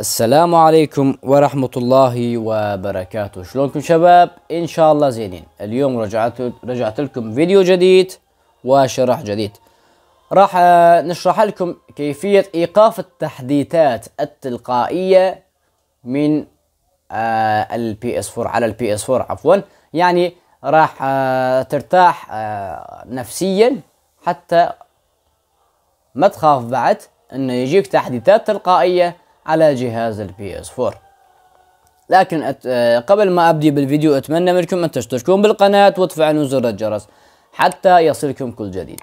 السلام عليكم ورحمة الله وبركاته شلونكم شباب إن شاء الله زينين اليوم رجعت, رجعت لكم فيديو جديد وشرح جديد راح نشرح لكم كيفية إيقاف التحديثات التلقائية من آه البي 4 على ps 4 عفوا يعني راح آه، ترتاح آه، نفسيا حتى ما تخاف بعد انه يجيك تحديثات تلقائيه على جهاز البي اس 4 لكن أت... آه، قبل ما ابدي بالفيديو اتمنى منكم ان تشتركون بالقناة وتفعلوا زر الجرس حتى يصلكم كل جديد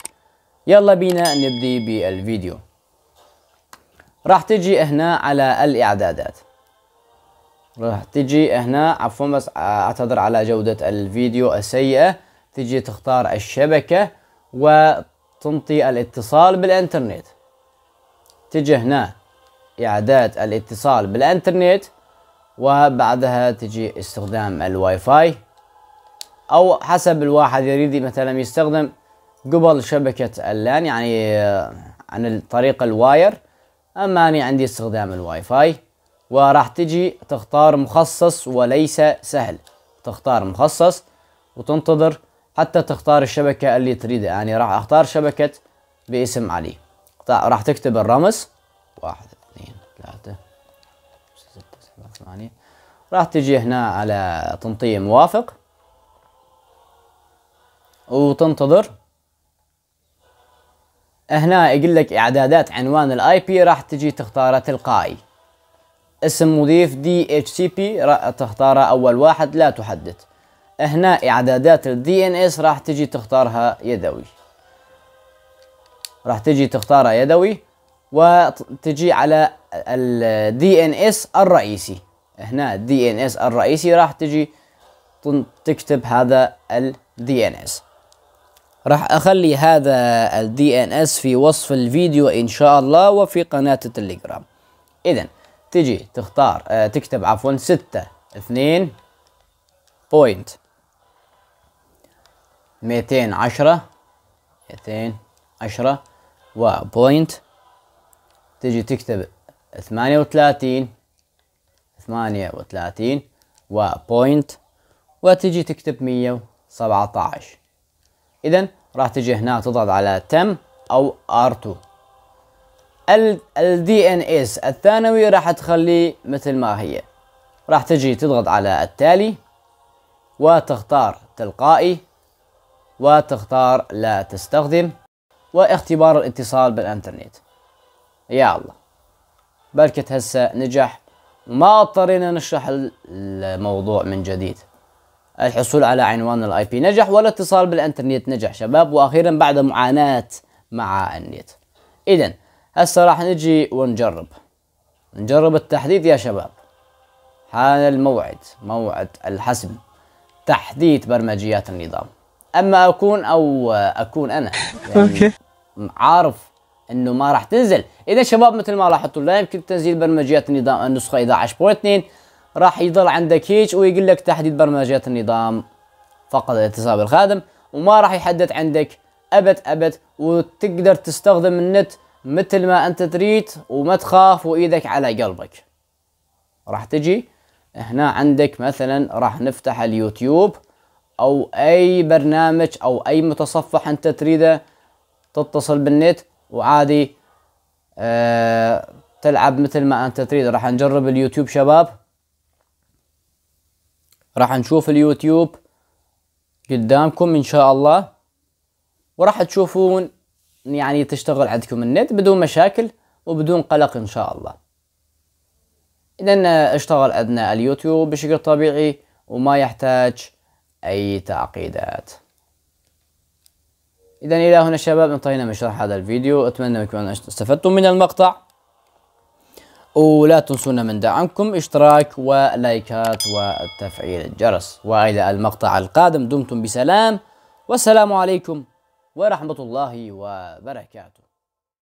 يلا بينا نبدي بالفيديو راح تجي هنا على الاعدادات راح تجي هنا عفوا بس آه، اعتذر على جودة الفيديو السيئة تجي تختار الشبكة وتنطي الاتصال بالانترنت تجي هنا اعداد الاتصال بالإنترنت وبعدها تجي استخدام الواي فاي أو حسب الواحد يريد مثلا يستخدم قبل شبكة اللان يعني آه، عن طريق الواير أما أنا عندي استخدام الواي فاي وراح تجي تختار مخصص وليس سهل تختار مخصص وتنتظر حتى تختار الشبكة اللي تريدها يعني راح أختار شبكة باسم علي راح تكتب الرمز واحد ثمانية راح تجي هنا على تنطية موافق وتنتظر هنا يقول لك اعدادات عنوان الاي بي راح تجي تختاره تلقائي اسم مضيف دي اتش سي بي تختاره اول واحد لا تحدد هنا اعدادات الدي ان اس راح تجي تختارها يدوي راح تجي تختارها يدوي وتجي على الدي ان اس الرئيسي هنا الدي ان اس الرئيسي راح تجي تكتب هذا الدي ان اس راح اخلي هذا الدي ان اس في وصف الفيديو ان شاء الله وفي قناه التليجرام اذا تجي تختار أه تكتب عفوا 6 2 بوينت 210 210 و تجي تكتب 38 ثمانية وثلاثين وبوينت وتجي تكتب مية وسبعة عشر إذا راح تجي هنا تضغط على تم أو R2 ال ال DNS الثانوي راح تخليه مثل ما هي راح تجي تضغط على التالي وتختار تلقائي وتختار لا تستخدم واختبار الاتصال بالانترنت يا الله بركة هسه نجح ما اضطرينا نشرح الموضوع من جديد الحصول على عنوان الاي بي نجح والاتصال بالانترنت نجح شباب واخيرا بعد معاناة مع النت اذا هسه راح نجي ونجرب نجرب التحديث يا شباب حان الموعد موعد الحسم تحديث برمجيات النظام اما اكون او اكون انا يعني عارف انه ما راح تنزل اذا شباب مثل ما لاحظتوا لا يمكن تنزيل برمجيات النظام النسخه 11.2 راح يضل عندك هيك ويقول لك تحديد برمجيات النظام فقط الاتصال بالخادم وما راح يحدد عندك ابد ابد وتقدر تستخدم النت مثل ما انت تريد وما تخاف وايدك على قلبك راح تجي هنا عندك مثلا راح نفتح اليوتيوب او اي برنامج او اي متصفح انت تريده تتصل بالنت وعادي أه تلعب مثل ما انت تريد راح نجرب اليوتيوب شباب راح نشوف اليوتيوب قدامكم ان شاء الله وراح تشوفون يعني تشتغل عندكم النت بدون مشاكل وبدون قلق ان شاء الله اذا آه، اشتغل عندنا اليوتيوب بشكل طبيعي وما يحتاج اي تعقيدات إذا إلى هنا شباب انتهينا من شرح هذا الفيديو أتمنى أنكم استفدتم من المقطع ولا تنسونا من دعمكم اشتراك ولايكات وتفعيل الجرس وإلى المقطع القادم دمتم بسلام والسلام عليكم ورحمة الله وبركاته